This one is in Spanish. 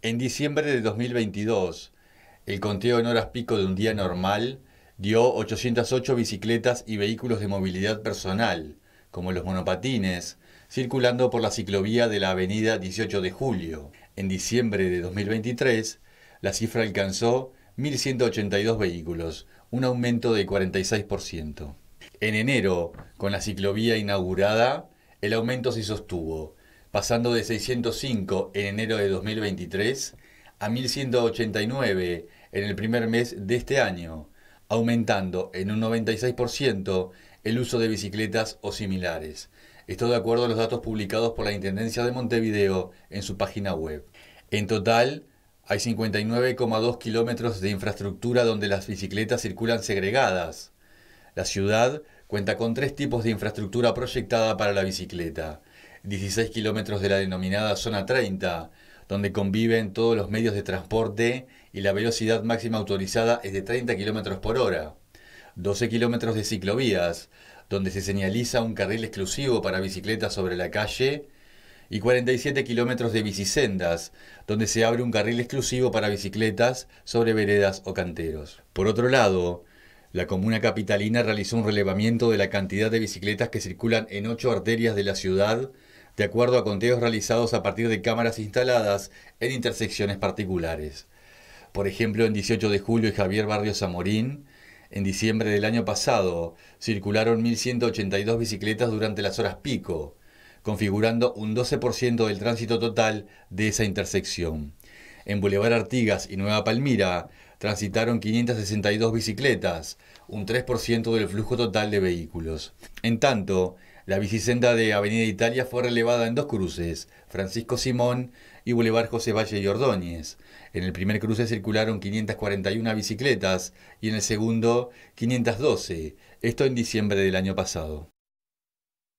En diciembre de 2022, el conteo en horas pico de un día normal dio 808 bicicletas y vehículos de movilidad personal, como los monopatines, circulando por la ciclovía de la avenida 18 de Julio. En diciembre de 2023, la cifra alcanzó 1.182 vehículos, un aumento de 46%. En enero, con la ciclovía inaugurada, el aumento se sostuvo, pasando de 605 en enero de 2023 a 1.189 en el primer mes de este año, aumentando en un 96% el uso de bicicletas o similares. Esto de acuerdo a los datos publicados por la Intendencia de Montevideo en su página web. En total, hay 59,2 kilómetros de infraestructura donde las bicicletas circulan segregadas. La ciudad cuenta con tres tipos de infraestructura proyectada para la bicicleta. 16 kilómetros de la denominada Zona 30, donde conviven todos los medios de transporte y la velocidad máxima autorizada es de 30 kilómetros por hora. 12 kilómetros de ciclovías, donde se señaliza un carril exclusivo para bicicletas sobre la calle, y 47 kilómetros de bicisendas, donde se abre un carril exclusivo para bicicletas sobre veredas o canteros. Por otro lado, la comuna capitalina realizó un relevamiento de la cantidad de bicicletas que circulan en ocho arterias de la ciudad de acuerdo a conteos realizados a partir de cámaras instaladas en intersecciones particulares. Por ejemplo, en 18 de julio y Javier Barrio Zamorín, en diciembre del año pasado, circularon 1.182 bicicletas durante las horas pico, configurando un 12% del tránsito total de esa intersección. En Boulevard Artigas y Nueva Palmira transitaron 562 bicicletas, un 3% del flujo total de vehículos. En tanto, la bicicenda de Avenida Italia fue relevada en dos cruces, Francisco Simón y Boulevard José Valle y Ordóñez. En el primer cruce circularon 541 bicicletas y en el segundo 512, esto en diciembre del año pasado.